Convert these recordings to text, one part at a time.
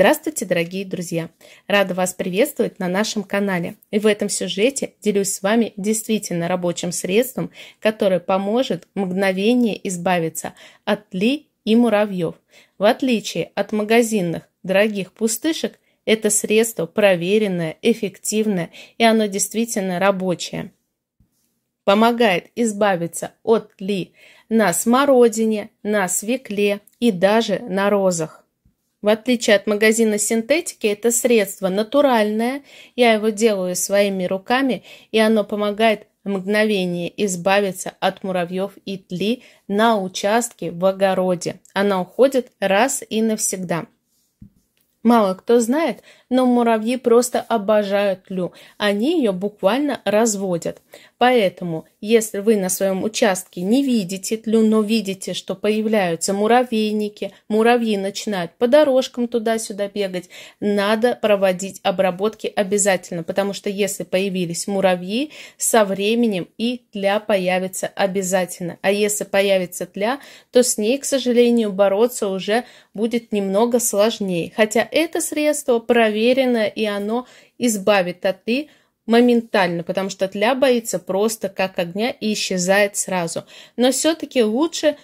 Здравствуйте, дорогие друзья! Рада вас приветствовать на нашем канале. И в этом сюжете делюсь с вами действительно рабочим средством, которое поможет мгновение избавиться от ли и муравьев. В отличие от магазинных дорогих пустышек, это средство проверенное, эффективное и оно действительно рабочее помогает избавиться от ли на смородине, на свекле и даже на розах. В отличие от магазина синтетики, это средство натуральное, я его делаю своими руками, и оно помогает мгновение избавиться от муравьев и тли на участке в огороде. Она уходит раз и навсегда. Мало кто знает, но муравьи просто обожают лю, они ее буквально разводят. Поэтому, если вы на своем участке не видите тлю, но видите, что появляются муравейники, муравьи начинают по дорожкам туда-сюда бегать, надо проводить обработки обязательно, потому что если появились муравьи, со временем и тля появится обязательно. А если появится тля, то с ней, к сожалению, бороться уже будет немного сложнее. Хотя это средство проверено уверена, и оно избавит Татли моментально, потому что Тля боится просто как огня и исчезает сразу. Но все-таки лучше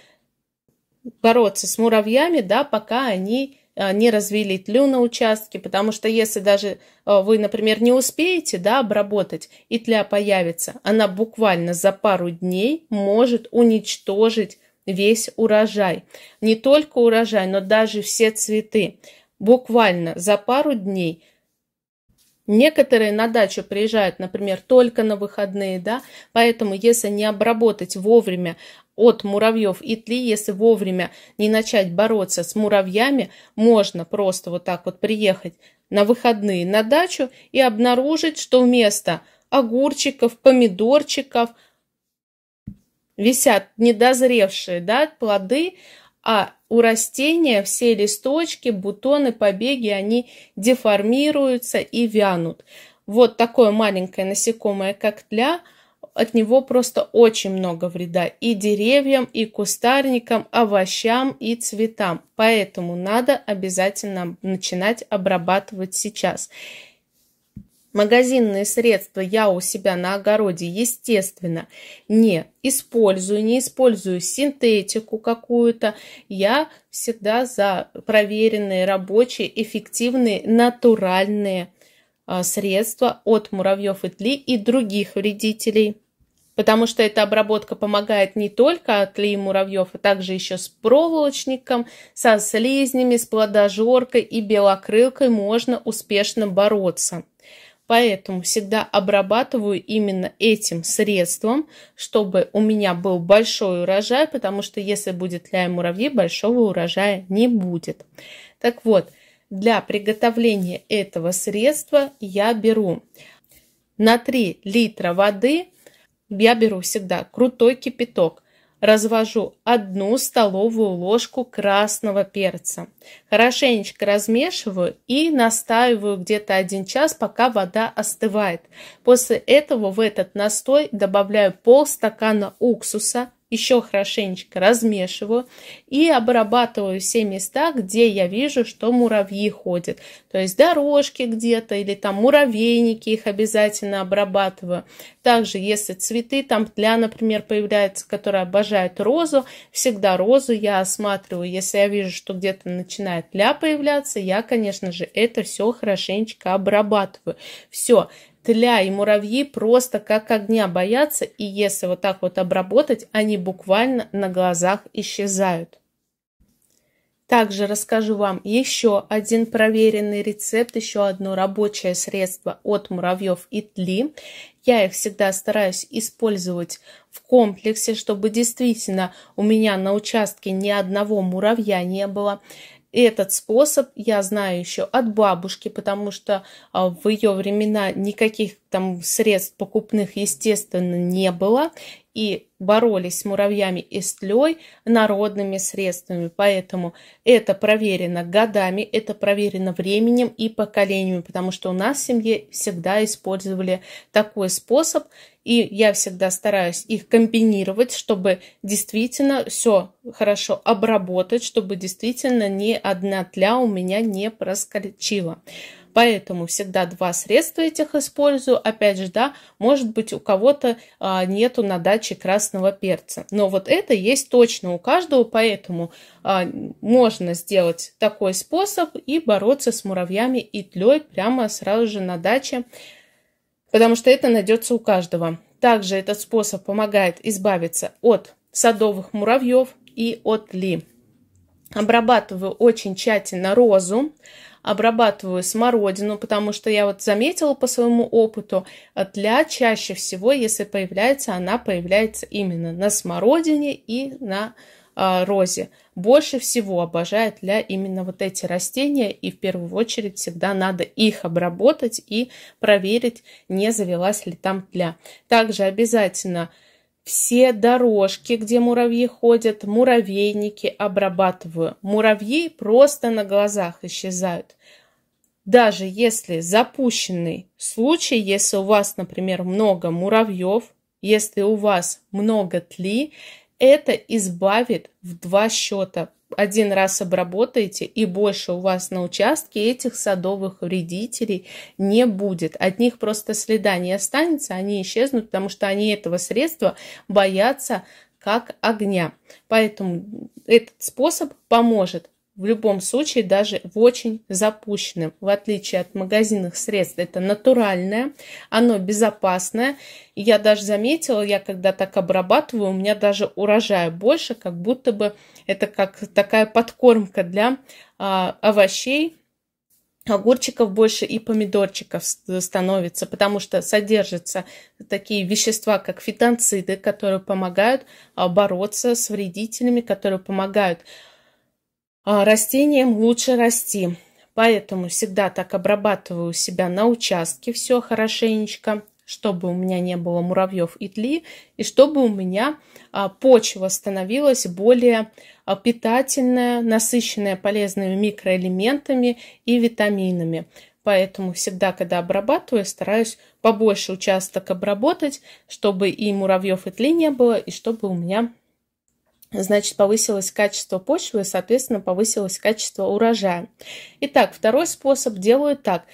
бороться с муравьями, да, пока они э, не развели тлю на участке, потому что если даже э, вы, например, не успеете да, обработать, и тля появится, она буквально за пару дней может уничтожить весь урожай. Не только урожай, но даже все цветы. Буквально за пару дней – Некоторые на дачу приезжают, например, только на выходные, да, поэтому если не обработать вовремя от муравьев и тли, если вовремя не начать бороться с муравьями, можно просто вот так вот приехать на выходные на дачу и обнаружить, что вместо огурчиков, помидорчиков висят недозревшие, да, плоды, а у растения все листочки, бутоны, побеги, они деформируются и вянут. Вот такое маленькое насекомое, как тля, от него просто очень много вреда и деревьям, и кустарникам, овощам и цветам. Поэтому надо обязательно начинать обрабатывать сейчас. Магазинные средства я у себя на огороде, естественно, не использую, не использую синтетику какую-то. Я всегда за проверенные, рабочие, эффективные, натуральные а, средства от муравьев и тли и других вредителей. Потому что эта обработка помогает не только от тли и муравьев, а также еще с проволочником, со слизнями, с плодожоркой и белокрылкой можно успешно бороться. Поэтому всегда обрабатываю именно этим средством, чтобы у меня был большой урожай, потому что если будет ляй муравьи, большого урожая не будет. Так вот, для приготовления этого средства я беру на 3 литра воды, я беру всегда крутой кипяток развожу одну столовую ложку красного перца. Хорошенечко размешиваю и настаиваю где-то один час, пока вода остывает. После этого в этот настой добавляю пол стакана уксуса, еще хорошенечко размешиваю и обрабатываю все места, где я вижу, что муравьи ходят. То есть дорожки где-то или там муравейники, их обязательно обрабатываю. Также, если цветы там для, например, появляются, которые обожают розу, всегда розу я осматриваю. Если я вижу, что где-то начинает ля появляться, я, конечно же, это все хорошенечко обрабатываю. Все, тля и муравьи просто как огня боятся, и если вот так вот обработать, они буквально на глазах исчезают. Также расскажу вам еще один проверенный рецепт, еще одно рабочее средство от муравьев и тли. Я их всегда стараюсь использовать в комплексе, чтобы действительно у меня на участке ни одного муравья не было этот способ я знаю еще от бабушки, потому что а, в ее времена никаких там средств покупных, естественно, не было. И боролись с муравьями и с тлей народными средствами. Поэтому это проверено годами, это проверено временем и поколениями, потому что у нас в семье всегда использовали такой способ – и я всегда стараюсь их комбинировать, чтобы действительно все хорошо обработать, чтобы действительно ни одна тля у меня не проскочила. Поэтому всегда два средства этих использую. Опять же, да, может быть у кого-то а, нету на даче красного перца. Но вот это есть точно у каждого, поэтому а, можно сделать такой способ и бороться с муравьями и тлей прямо сразу же на даче потому что это найдется у каждого. Также этот способ помогает избавиться от садовых муравьев и от ли. Обрабатываю очень тщательно розу, обрабатываю смородину, потому что я вот заметила по своему опыту, а для чаще всего, если появляется, она появляется именно на смородине и на а, розе, больше всего обожает ля именно вот эти растения. И в первую очередь всегда надо их обработать и проверить, не завелась ли там тля. Также обязательно все дорожки, где муравьи ходят, муравейники обрабатываю. Муравьи просто на глазах исчезают. Даже если запущенный случай, если у вас, например, много муравьев, если у вас много тли, это избавит в два счета. Один раз обработаете, и больше у вас на участке этих садовых вредителей не будет. От них просто следа не останется, они исчезнут, потому что они этого средства боятся как огня. Поэтому этот способ поможет в любом случае даже в очень запущенном. В отличие от магазинных средств, это натуральное, оно безопасное. я даже заметила, я когда так обрабатываю, у меня даже урожая больше, как будто бы это как такая подкормка для а, овощей, огурчиков больше и помидорчиков становится, потому что содержатся такие вещества, как фитонциды, которые помогают а, бороться с вредителями, которые помогают а, растениям лучше расти. Поэтому всегда так обрабатываю себя на участке все хорошенечко, чтобы у меня не было муравьев и тли, и чтобы у меня а, почва становилась более а, питательная, насыщенная полезными микроэлементами и витаминами. Поэтому всегда, когда обрабатываю, стараюсь побольше участок обработать, чтобы и муравьев и тли не было, и чтобы у меня значит, повысилось качество почвы, и, соответственно, повысилось качество урожая. Итак, второй способ делают так.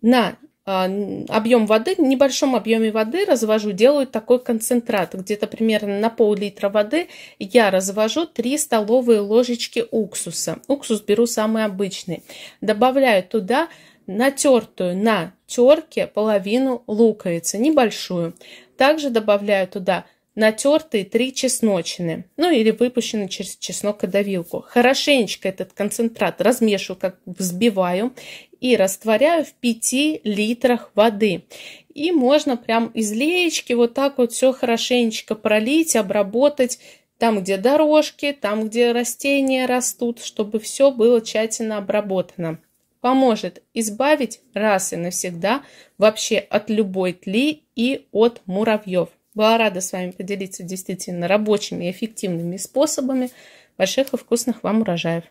На а, объем воды, небольшом объеме воды развожу, делаю такой концентрат. Где-то примерно на пол-литра воды я развожу 3 столовые ложечки уксуса. Уксус беру самый обычный. Добавляю туда натертую на терке половину луковицы, небольшую. Также добавляю туда натертые три чесночины, ну или выпущены через чеснокодавилку. Хорошенечко этот концентрат размешиваю, как взбиваю и растворяю в 5 литрах воды. И можно прям из леечки вот так вот все хорошенечко пролить, обработать там, где дорожки, там, где растения растут, чтобы все было тщательно обработано. Поможет избавить раз и навсегда вообще от любой тли и от муравьев. Была рада с вами поделиться действительно рабочими и эффективными способами больших и вкусных вам урожаев.